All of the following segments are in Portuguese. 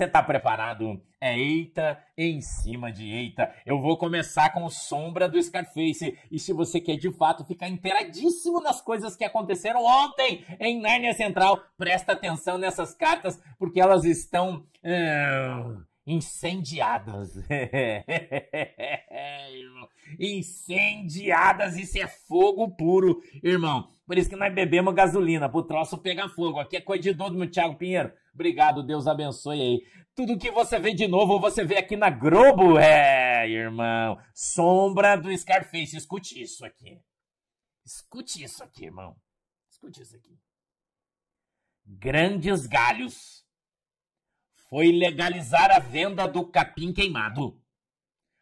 Você tá preparado? É eita em cima de eita. Eu vou começar com sombra do Scarface. E se você quer de fato ficar inteiradíssimo nas coisas que aconteceram ontem em Nárnia Central, presta atenção nessas cartas, porque elas estão. Uh incendiadas. incendiadas, isso é fogo puro, irmão. Por isso que nós bebemos gasolina, pro troço pegar fogo. Aqui é coedidor do meu Thiago Pinheiro. Obrigado, Deus abençoe aí. Tudo que você vê de novo, você vê aqui na Globo, é, irmão. Sombra do Scarface, escute isso aqui. Escute isso aqui, irmão. Escute isso aqui. Grandes galhos foi legalizar a venda do capim queimado,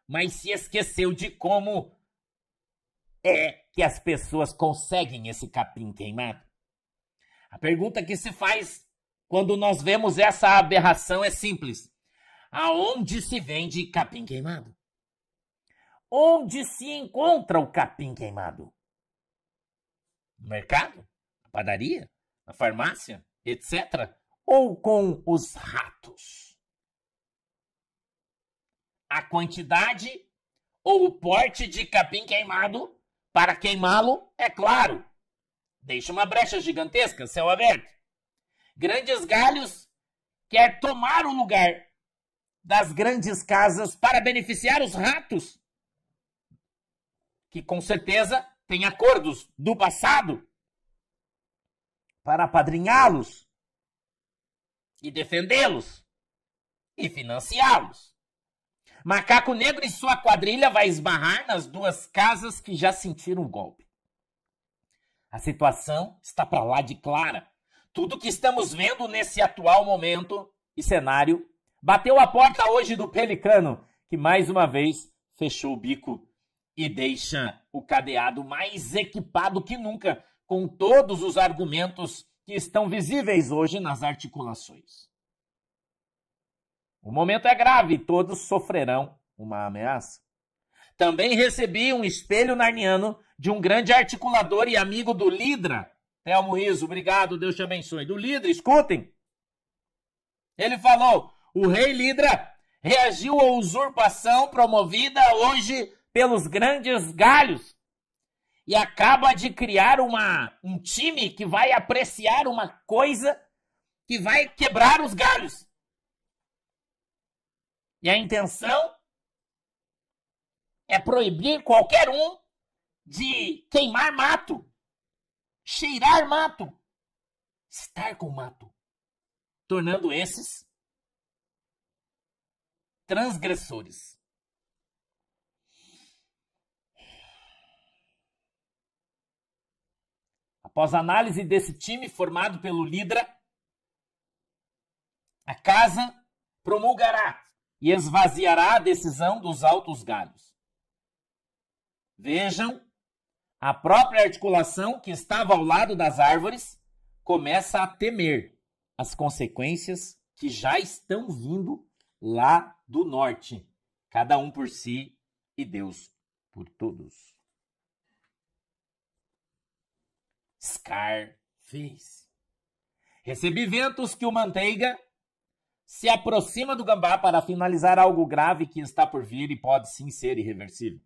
mas se esqueceu de como é que as pessoas conseguem esse capim queimado. A pergunta que se faz quando nós vemos essa aberração é simples: aonde se vende capim queimado? Onde se encontra o capim queimado? No mercado? Na padaria? Na farmácia? Etc ou com os ratos? A quantidade ou o porte de capim queimado para queimá-lo, é claro. Deixa uma brecha gigantesca, céu aberto. Grandes Galhos quer tomar o lugar das grandes casas para beneficiar os ratos, que com certeza têm acordos do passado para apadrinhá-los e defendê-los e financiá-los. Macaco Negro e sua quadrilha vai esbarrar nas duas casas que já sentiram o golpe. A situação está para lá de clara. Tudo que estamos vendo nesse atual momento e cenário bateu a porta hoje do Pelicano, que mais uma vez fechou o bico e deixa o cadeado mais equipado que nunca com todos os argumentos que estão visíveis hoje nas articulações. O momento é grave e todos sofrerão uma ameaça. Também recebi um espelho narniano de um grande articulador e amigo do Lidra, Telmo Riso. Obrigado, Deus te abençoe. Do Lidra, escutem. Ele falou: o rei Lidra reagiu à usurpação promovida hoje pelos grandes galhos e acaba de criar uma, um time que vai apreciar uma coisa que vai quebrar os galhos. E a intenção é proibir qualquer um de queimar mato, cheirar mato, estar com mato, tornando esses transgressores. Após análise desse time formado pelo Lidra, a casa promulgará e esvaziará a decisão dos altos galhos. Vejam, a própria articulação que estava ao lado das árvores começa a temer as consequências que já estão vindo lá do norte, cada um por si e Deus por todos. Scarface. Recebi ventos que o Manteiga se aproxima do gambá para finalizar algo grave que está por vir e pode sim ser irreversível.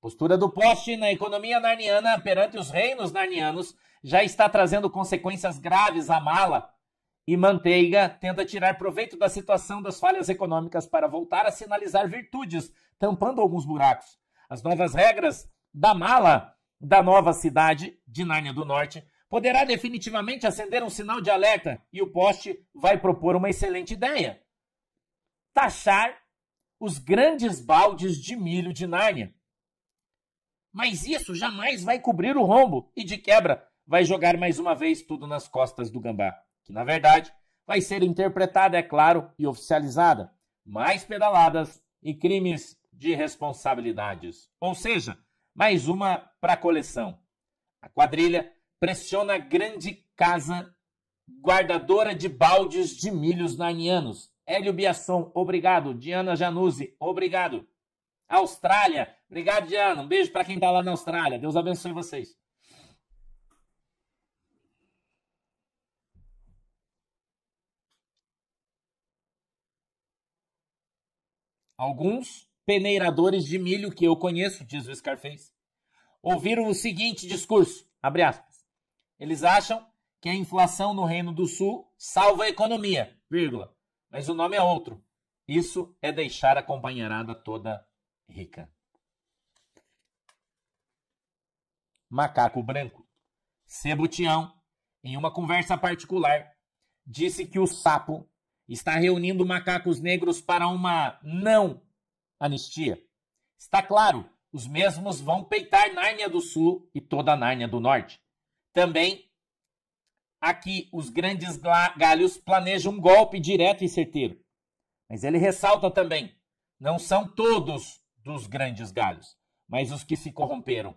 Postura do poste na economia narniana perante os reinos narnianos já está trazendo consequências graves à mala e Manteiga tenta tirar proveito da situação das falhas econômicas para voltar a sinalizar virtudes, tampando alguns buracos. As novas regras da mala da nova cidade de Nárnia do Norte, poderá definitivamente acender um sinal de alerta e o poste vai propor uma excelente ideia: taxar os grandes baldes de milho de Nárnia. Mas isso jamais vai cobrir o rombo e, de quebra, vai jogar mais uma vez tudo nas costas do gambá, que, na verdade, vai ser interpretada, é claro, e oficializada. Mais pedaladas e crimes de responsabilidades. Ou seja, mais uma para a coleção. A quadrilha pressiona a grande casa guardadora de baldes de milhos narnianos. Hélio Biação, obrigado. Diana Januzzi, obrigado. Austrália, obrigado, Diana. Um beijo para quem está lá na Austrália. Deus abençoe vocês. Alguns peneiradores de milho que eu conheço, diz o Scarface, ouviram o seguinte discurso, abre aspas. Eles acham que a inflação no Reino do Sul salva a economia, vírgula. Mas o nome é outro. Isso é deixar a companheirada toda rica. Macaco Branco. Sebutião, em uma conversa particular, disse que o sapo está reunindo macacos negros para uma não anistia. Está claro os mesmos vão peitar Nárnia do Sul e toda a Nárnia do Norte. Também aqui os grandes galhos planejam um golpe direto e certeiro. Mas ele ressalta também: não são todos dos grandes galhos, mas os que se corromperam.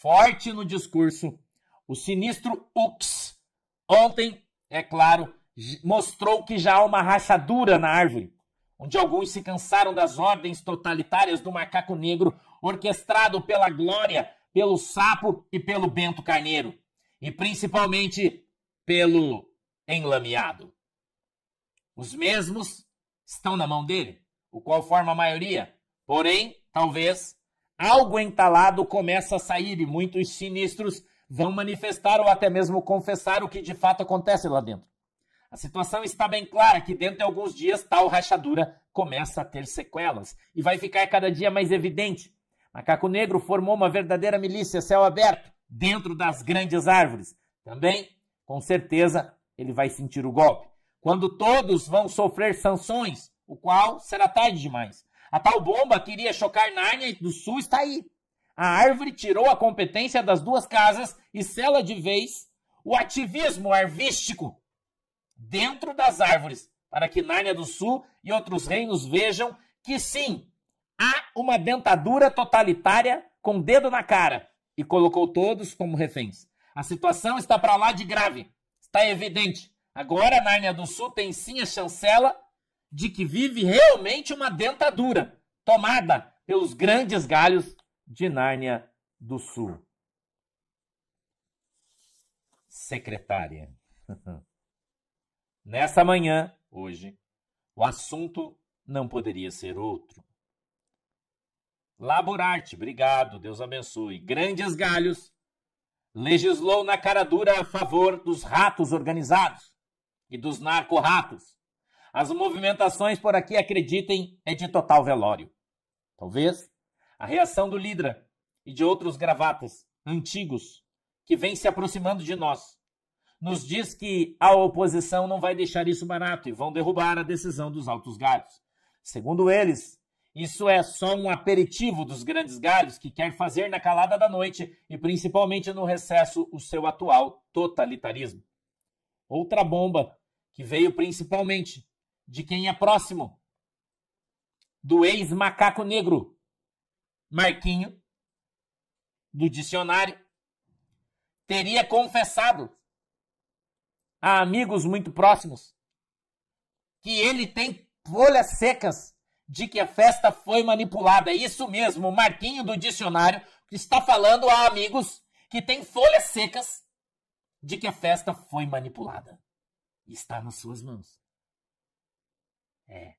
Forte no discurso, o sinistro Ux, ontem, é claro, mostrou que já há uma rachadura na árvore, onde alguns se cansaram das ordens totalitárias do macaco negro orquestrado pela Glória, pelo Sapo e pelo Bento Carneiro, e principalmente pelo Enlameado. Os mesmos estão na mão dele, o qual forma a maioria. Porém, talvez, algo entalado começa a sair e muitos sinistros vão manifestar ou até mesmo confessar o que de fato acontece lá dentro. A situação está bem clara que dentro de alguns dias tal rachadura começa a ter sequelas e vai ficar cada dia mais evidente. Macaco Negro formou uma verdadeira milícia céu aberto dentro das grandes árvores. Também, com certeza, ele vai sentir o golpe. Quando todos vão sofrer sanções, o qual será tarde demais. A tal bomba que iria chocar Nárnia do Sul está aí. A árvore tirou a competência das duas casas e sela de vez o ativismo arvístico dentro das árvores, para que Nárnia do Sul e outros reinos vejam que sim, Há uma dentadura totalitária com dedo na cara e colocou todos como reféns. A situação está para lá de grave. Está evidente. Agora, a Nárnia do Sul tem sim a chancela de que vive realmente uma dentadura tomada pelos grandes galhos de Nárnia do Sul. Secretária. Nessa manhã, hoje, o assunto não poderia ser outro. Laborarte, obrigado, Deus abençoe. Grandes Galhos legislou na cara dura a favor dos ratos organizados e dos narco-ratos. As movimentações por aqui, acreditem, é de total velório. Talvez a reação do Lidra e de outros gravatas antigos que vêm se aproximando de nós nos diz que a oposição não vai deixar isso barato e vão derrubar a decisão dos altos galhos. Segundo eles, isso é só um aperitivo dos grandes galhos que quer fazer na calada da noite e principalmente no recesso o seu atual totalitarismo. Outra bomba que veio principalmente de quem é próximo do ex-macaco negro, Marquinho, do dicionário, teria confessado a amigos muito próximos que ele tem folhas secas de que a festa foi manipulada. É isso mesmo, o Marquinho do dicionário está falando a amigos que têm folhas secas de que a festa foi manipulada. Está nas suas mãos. É.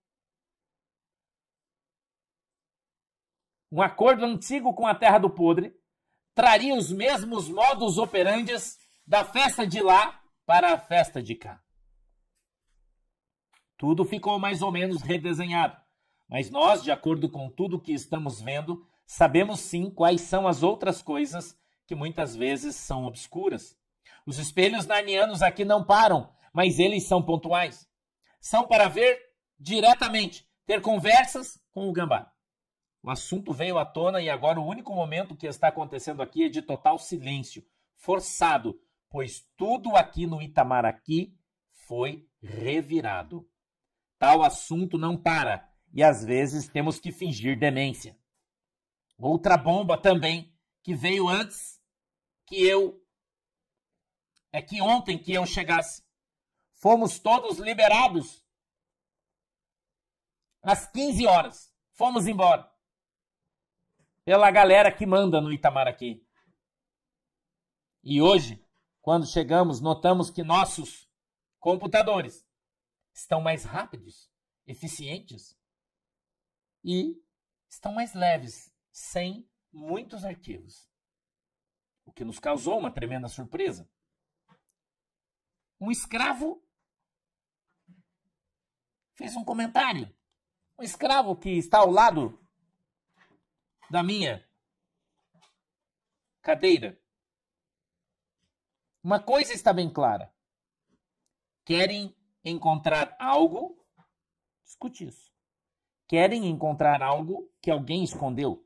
Um acordo antigo com a Terra do Podre traria os mesmos modos operandes da festa de lá para a festa de cá. Tudo ficou mais ou menos redesenhado. Mas nós, de acordo com tudo que estamos vendo, sabemos sim quais são as outras coisas que muitas vezes são obscuras. Os espelhos narnianos aqui não param, mas eles são pontuais. São para ver diretamente, ter conversas com o gambá. O assunto veio à tona e agora o único momento que está acontecendo aqui é de total silêncio, forçado, pois tudo aqui no itamaraki foi revirado. Tal assunto não para e às vezes temos que fingir demência. Outra bomba também que veio antes que eu é que ontem que eu chegasse, fomos todos liberados às 15 horas. Fomos embora. Pela galera que manda no Itamaraty. E hoje, quando chegamos, notamos que nossos computadores estão mais rápidos, eficientes e estão mais leves, sem muitos arquivos. O que nos causou uma tremenda surpresa. Um escravo fez um comentário. Um escravo que está ao lado da minha cadeira. Uma coisa está bem clara. Querem encontrar algo? Discute isso querem encontrar algo que alguém escondeu.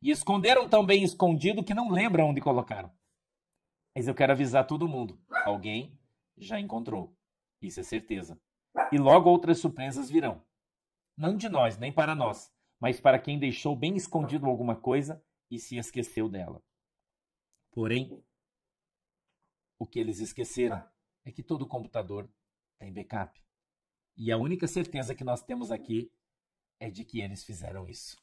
E esconderam tão bem escondido que não lembram onde colocaram. Mas eu quero avisar todo mundo: alguém já encontrou. Isso é certeza. E logo outras surpresas virão. Não de nós, nem para nós, mas para quem deixou bem escondido alguma coisa e se esqueceu dela. Porém, o que eles esqueceram é que todo computador tem backup. E a única certeza que nós temos aqui é de que eles fizeram isso.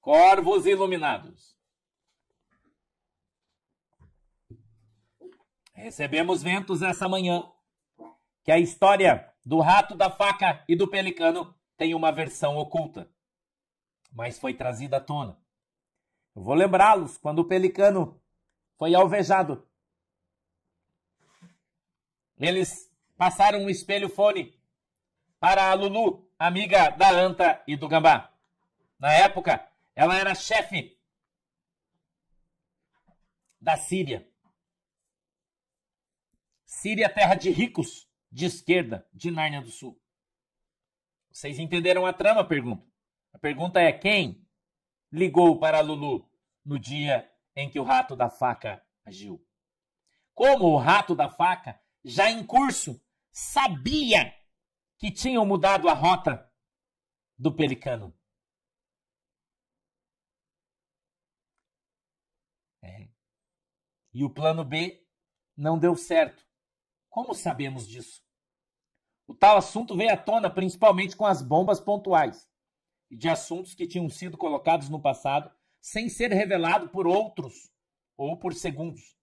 Corvos iluminados. Recebemos ventos essa manhã que a história do rato, da faca e do pelicano tem uma versão oculta, mas foi trazida à tona. Eu vou lembrá-los quando o pelicano foi alvejado. Eles passaram um espelho fone para a Lulu, amiga da Anta e do Gambá. Na época, ela era chefe da Síria. Síria, terra de ricos, de esquerda, de Nárnia do Sul. Vocês entenderam a trama, pergunta? A pergunta é quem ligou para a Lulu no dia em que o rato da faca agiu? Como o rato da faca, já em curso, sabia que tinham mudado a rota do Pelicano. É. E o plano B não deu certo. Como sabemos disso? O tal assunto veio à tona principalmente com as bombas pontuais e de assuntos que tinham sido colocados no passado sem ser revelado por outros ou por segundos.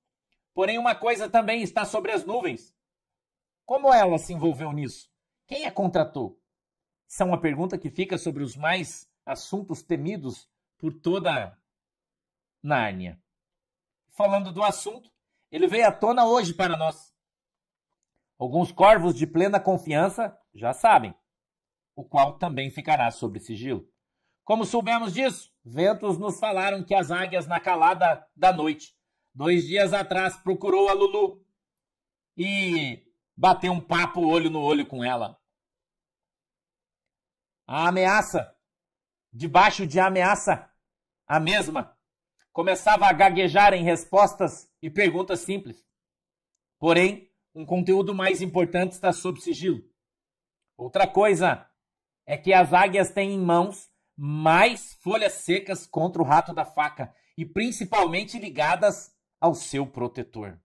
Porém, uma coisa também está sobre as nuvens. Como ela se envolveu nisso? Quem a contratou? Essa é uma pergunta que fica sobre os mais assuntos temidos por toda Nárnia. Falando do assunto, ele veio à tona hoje para nós. Alguns corvos de plena confiança já sabem, o qual também ficará sobre sigilo. Como soubemos disso? Ventos nos falaram que as águias, na calada da noite, dois dias atrás, procurou a Lulu e bateu um papo olho no olho com ela. A ameaça. Debaixo de ameaça, a mesma. Começava a gaguejar em respostas e perguntas simples. Porém, um conteúdo mais importante está sob sigilo. Outra coisa é que as águias têm em mãos mais folhas secas contra o rato da faca e principalmente ligadas ao seu protetor.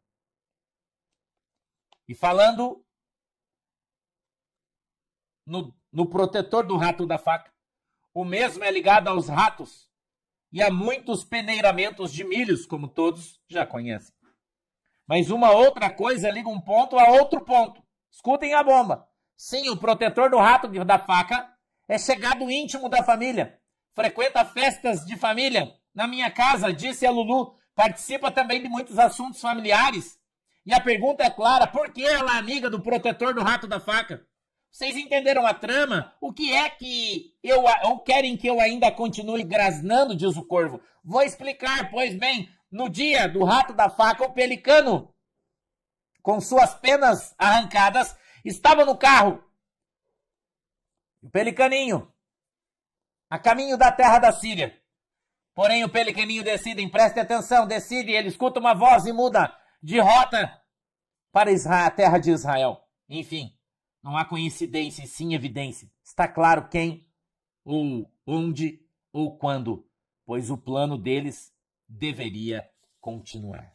E falando no, no protetor do rato da faca. O mesmo é ligado aos ratos e a muitos peneiramentos de milhos, como todos já conhecem. Mas uma outra coisa liga um ponto a outro ponto. Escutem a bomba. Sim, o protetor do rato da faca é chegado íntimo da família. Frequenta festas de família. Na minha casa, disse a Lulu, participa também de muitos assuntos familiares. E a pergunta é clara: por que ela é amiga do protetor do rato da faca? Vocês entenderam a trama? O que é que eu ou querem que eu ainda continue grasnando, diz o corvo? Vou explicar, pois bem, no dia do rato da faca, o pelicano, com suas penas arrancadas, estava no carro. O pelicaninho, a caminho da terra da Síria. Porém, o pelicaninho decide, preste atenção, decide, ele escuta uma voz e muda de rota para a terra de Israel. Enfim, não há coincidência e sim evidência. Está claro quem, ou onde, ou quando, pois o plano deles deveria continuar.